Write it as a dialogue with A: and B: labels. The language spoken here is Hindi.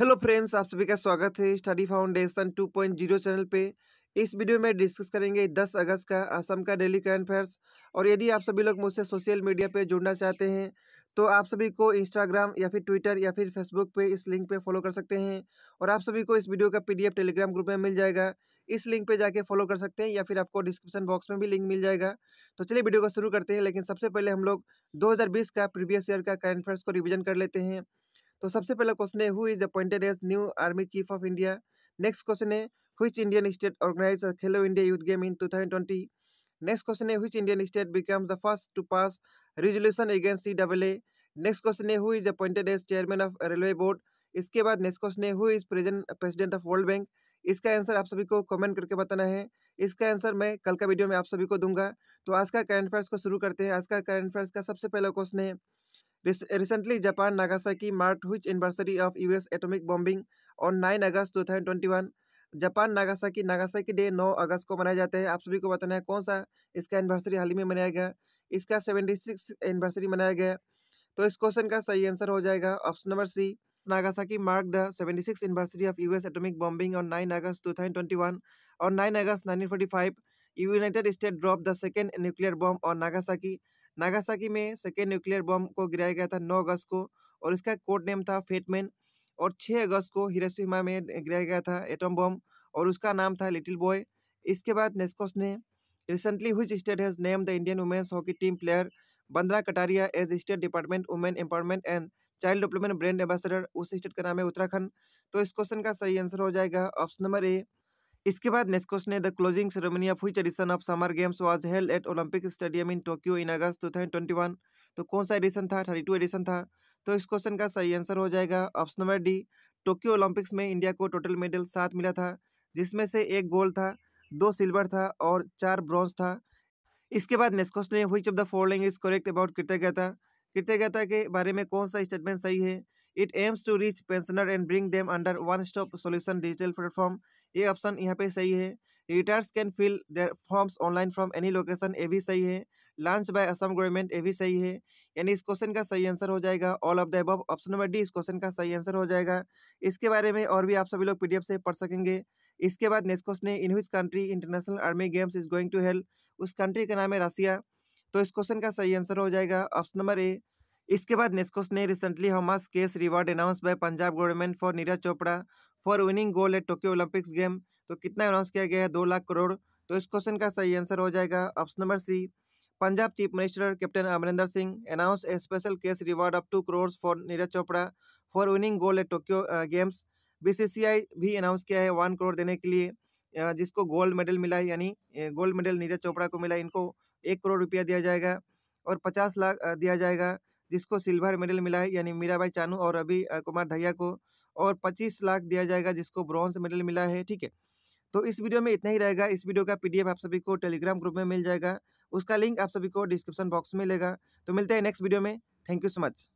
A: हेलो फ्रेंड्स आप सभी का स्वागत है स्टडी फाउंडेशन 2.0 चैनल पे इस वीडियो में डिस्कस करेंगे 10 अगस्त का असम का डेली करंट अफेयर्स और यदि आप सभी लोग मुझसे सोशल मीडिया पे जुड़ना चाहते हैं तो आप सभी को इंस्टाग्राम या फिर ट्विटर या फिर फेसबुक पे इस लिंक पे फॉलो कर सकते हैं और आप सभी को इस वीडियो का पी टेलीग्राम ग्रुप में मिल जाएगा इस लिंक पर जाके फॉलो कर सकते हैं या फिर आपको डिस्क्रिप्शन बॉक्स में भी लिंक मिल जाएगा तो चलिए वीडियो को शुरू करते हैं लेकिन सबसे पहले हम लोग दो का प्रीवियस ईयर का करंट अफेयर्स को रिविजन कर लेते हैं तो सबसे पहला क्वेश्चन है who is appointed as new army chief of India next question है which Indian state organise Khelo India youth game in two thousand twenty next question है which Indian state become the first to pass resolution against C double A next question है who is appointed as chairman of railway board इसके बाद नेक्स्ट क्वेश्चन है who is present president of World Bank इसका आंसर आप सभी को कमेंट करके बताना है इसका आंसर मैं कल का वीडियो में आप सभी को दूंगा तो आज का करंट अफेयर्स को शुरू करते हैं आज का करंट अफेयर्स का सबसे पहला क्वेश्चन है recently, Japan Nagasaki marked which anniversary of U.S. atomic bombing on 9 August 2021 Japan Nagasaki Nagasaki day 9 अगस्त को मनाया जाता है आप सभी को बताना है कौन सा इसका एनिवर्सरी हाल ही में मनाया गया इसका सेवेंटी सिक्स एनिवर्सरी मनाया गया तो इस क्वेश्चन का सही आंसर हो जाएगा option number C Nagasaki mark the seventy six anniversary of US atomic bombing on nine August two thousand twenty one और nine August nineteen forty five United State drop the second nuclear bomb on Nagasaki Nagasaki में सेकेंड न्यूक्लियर बम को गिराया गया था 9 अगस्त को और इसका कोड नेम था फेटमैन और 6 अगस्त को हिरोशिमा में गिराया गया था एटम बम और उसका नाम था लिटिल बॉय इसके बाद नेस्कोस ने रिसेंटली हुई state has name the Indian women's hockey team player Vandana Kataria as state department women empowerment and child development brand ambassador उस स्टेट का नाम है उत्तराखंड तो इस क्वेश्चन का सही आंसर हो जाएगा ऑप्शन नंबर ए इसके बाद नेस्कोस ने द क्लोजिंग सेरेमनी ऑफ हुई edition of summer games was held at Olympic stadium in Tokyo in August two thousand twenty one तो कौन सा एडिशन था थर्टी टू एडिशन था तो इस क्वेश्चन का सही आंसर हो जाएगा option number D Tokyo Olympics में इंडिया को टोटल मेडल सात मिला था जिसमें से एक गोल्ड था दो सिल्वर था और चार ब्रॉन्ज था इसके बाद नेस्कोस ने हुई of the following is correct about Kritagyata Kritagyata के बारे में कौन सा स्टेटमेंट सही है it aims to reach pensioner and bring them under one stop solution digital platform ये ऑप्शन यहाँ पे सही है retirees can fill their forms online from any location ये भी सही है लॉन्च बाय असम गवर्नमेंट ये भी सही है यानी इस क्वेश्चन का सही आंसर हो जाएगा all of the above option number D इस क्वेश्चन का सही आंसर हो जाएगा इसके बारे में और भी आप सभी लोग पी से पढ़ सकेंगे इसके बाद नेक्स्ट क्वेश्चन है in which country international army games is going to help उस कंट्री का नाम है रसिया तो इस क्वेश्चन का सही आंसर हो जाएगा ऑप्शन नंबर ए इसके बाद नेक्स्ट क्वेश्चन है recently how much cash reward announce by Punjab government for Neeraj Chopra for winning gold at Tokyo Olympics game तो कितना अनाउंस किया गया है दो लाख करोड़ तो इस क्वेश्चन का सही आंसर हो जाएगा option number C Punjab chief minister captain Amarinder Singh announce a special cash reward of two crore for Neeraj Chopra for winning gold at Tokyo games BCCI भी अनाउंस किया है वन करोड़ देने के लिए जिसको गोल्ड मेडल मिला है यानी गोल्ड मेडल नीरज चोपड़ा को मिला इनको एक करोड़ रुपया दिया जाएगा और पचास लाख दिया जाएगा जिसको सिल्वर मेडल मिला है यानी मीराबाई चानू और अभी कुमार धैया को और पच्चीस लाख दिया जाएगा जिसको ब्रॉन्ज मेडल मिला है ठीक है तो इस वीडियो में इतना ही रहेगा इस वीडियो का पीडीएफ आप सभी को टेलीग्राम ग्रुप में मिल जाएगा उसका लिंक आप सभी को डिस्क्रिप्शन बॉक्स में मिलेगा तो मिलते हैं नेक्स्ट वीडियो में थैंक यू सो मच